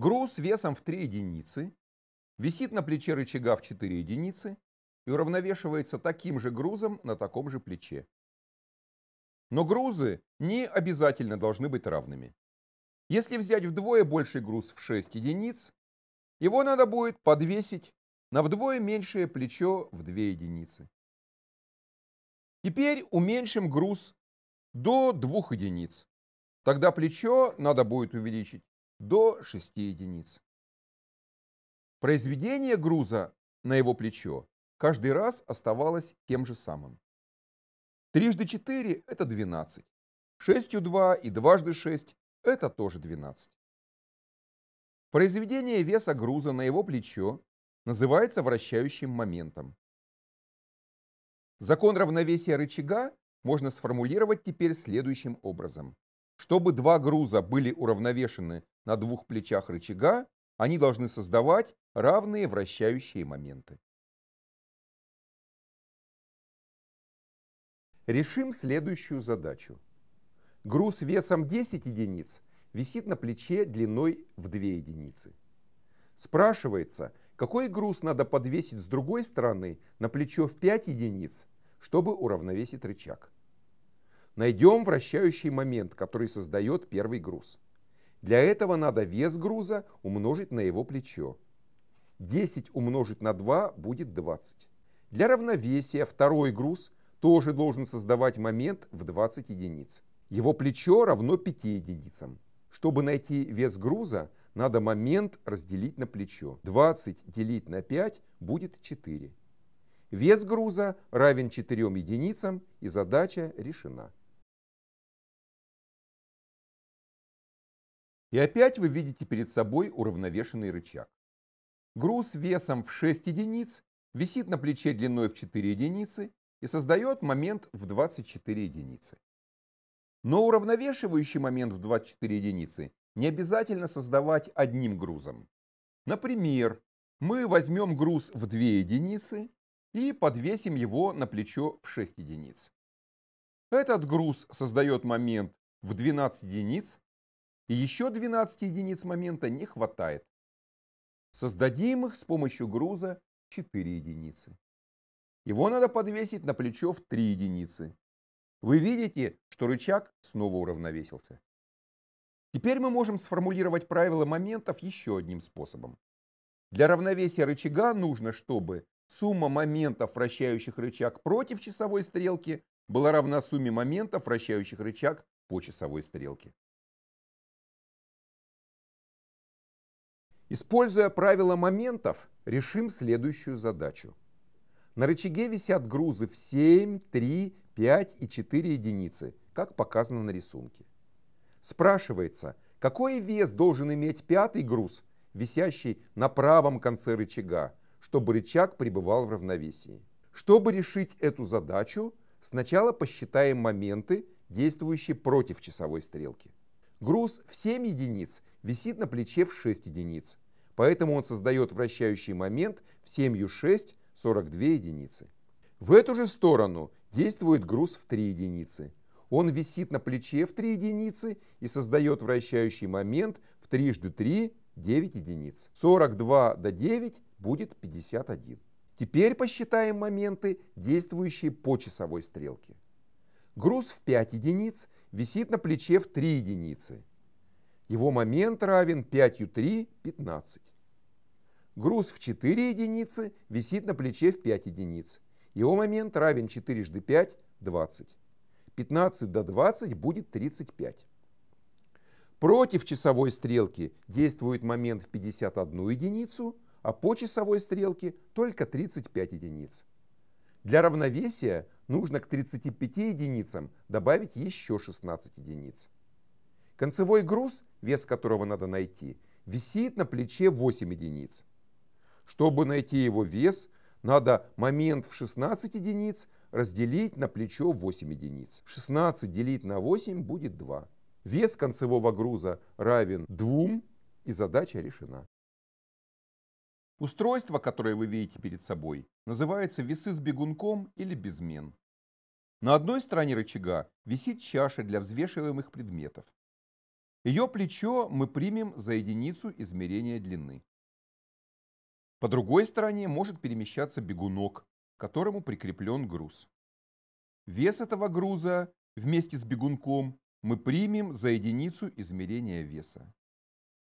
Груз весом в 3 единицы висит на плече рычага в 4 единицы и уравновешивается таким же грузом на таком же плече. Но грузы не обязательно должны быть равными. Если взять вдвое больший груз в 6 единиц, его надо будет подвесить на вдвое меньшее плечо в 2 единицы. Теперь уменьшим груз до 2 единиц. Тогда плечо надо будет увеличить до 6 единиц. Произведение груза на его плечо каждый раз оставалось тем же самым. Трижды 4 – это 12. Шестью 2 и дважды 6 – это тоже 12. Произведение веса груза на его плечо называется вращающим моментом. Закон равновесия рычага можно сформулировать теперь следующим образом. Чтобы два груза были уравновешены на двух плечах рычага, они должны создавать равные вращающие моменты. Решим следующую задачу. Груз весом 10 единиц висит на плече длиной в 2 единицы. Спрашивается, какой груз надо подвесить с другой стороны на плечо в 5 единиц, чтобы уравновесить рычаг. Найдем вращающий момент, который создает первый груз. Для этого надо вес груза умножить на его плечо. 10 умножить на 2 будет 20. Для равновесия второй груз тоже должен создавать момент в 20 единиц. Его плечо равно 5 единицам. Чтобы найти вес груза, надо момент разделить на плечо. 20 делить на 5 будет 4. Вес груза равен 4 единицам и задача решена. И опять вы видите перед собой уравновешенный рычаг. Груз весом в 6 единиц висит на плече длиной в 4 единицы и создает момент в 24 единицы. Но уравновешивающий момент в 24 единицы не обязательно создавать одним грузом. Например, мы возьмем груз в 2 единицы и подвесим его на плечо в 6 единиц. Этот груз создает момент в 12 единиц и еще 12 единиц момента не хватает. Создадим их с помощью груза 4 единицы. Его надо подвесить на плечо в 3 единицы. Вы видите, что рычаг снова уравновесился. Теперь мы можем сформулировать правила моментов еще одним способом. Для равновесия рычага нужно, чтобы сумма моментов, вращающих рычаг против часовой стрелки, была равна сумме моментов, вращающих рычаг по часовой стрелке. Используя правило моментов, решим следующую задачу. На рычаге висят грузы в 7, 3, 5 и 4 единицы, как показано на рисунке. Спрашивается, какой вес должен иметь пятый груз, висящий на правом конце рычага, чтобы рычаг пребывал в равновесии. Чтобы решить эту задачу, сначала посчитаем моменты, действующие против часовой стрелки. Груз в 7 единиц висит на плече в 6 единиц. Поэтому он создает вращающий момент в 7U6 42 единицы. В эту же сторону действует груз в 3 единицы. Он висит на плече в 3 единицы и создает вращающий момент в 3x3 9 единиц. 42 до 9 будет 51. Теперь посчитаем моменты, действующие по часовой стрелке. Груз в 5 единиц висит на плече в 3 единицы. Его момент равен 5 3 – 15. Груз в 4 единицы висит на плече в 5 единиц. Его момент равен 4 5 – 20. 15 до 20 будет 35. Против часовой стрелки действует момент в 51 единицу, а по часовой стрелке только 35 единиц. Для равновесия нужно к 35 единицам добавить еще 16 единиц. Концевой груз, вес которого надо найти, висит на плече 8 единиц. Чтобы найти его вес, надо момент в 16 единиц разделить на плечо 8 единиц. 16 делить на 8 будет 2. Вес концевого груза равен 2, и задача решена. Устройство, которое вы видите перед собой, называется весы с бегунком или безмен. На одной стороне рычага висит чаша для взвешиваемых предметов. Ее плечо мы примем за единицу измерения длины. По другой стороне может перемещаться бегунок, к которому прикреплен груз. Вес этого груза вместе с бегунком мы примем за единицу измерения веса.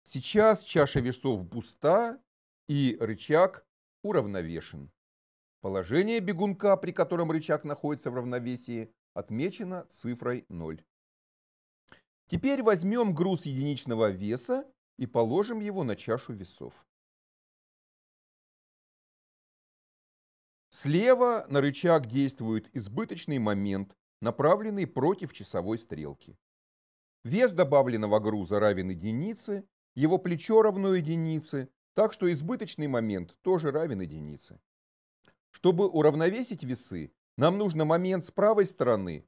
Сейчас чаша весов пуста и рычаг уравновешен. Положение бегунка, при котором рычаг находится в равновесии, отмечено цифрой 0. Теперь возьмем груз единичного веса и положим его на чашу весов. Слева на рычаг действует избыточный момент, направленный против часовой стрелки. Вес добавленного груза равен единице, его плечо равно единице, так что избыточный момент тоже равен единице. Чтобы уравновесить весы, нам нужно момент с правой стороны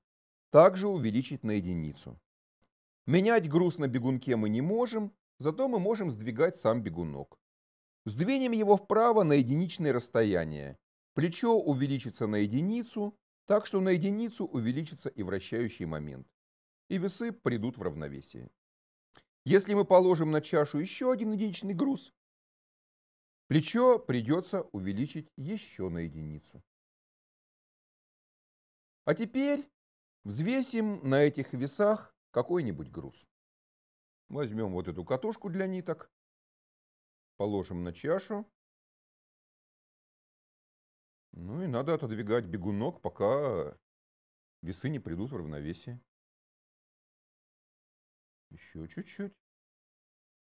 также увеличить на единицу. Менять груз на бегунке мы не можем, зато мы можем сдвигать сам бегунок. Сдвинем его вправо на единичное расстояние. Плечо увеличится на единицу, так что на единицу увеличится и вращающий момент. И весы придут в равновесие. Если мы положим на чашу еще один единичный груз, Плечо придется увеличить еще на единицу. А теперь взвесим на этих весах какой-нибудь груз. Возьмем вот эту катушку для ниток, положим на чашу. Ну и надо отодвигать бегунок, пока весы не придут в равновесие. Еще чуть-чуть.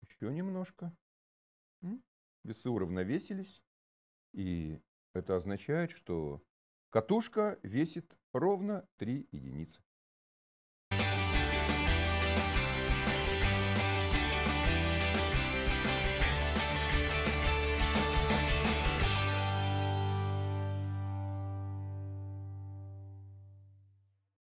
Еще немножко весы уравновесились, и это означает, что катушка весит ровно 3 единицы.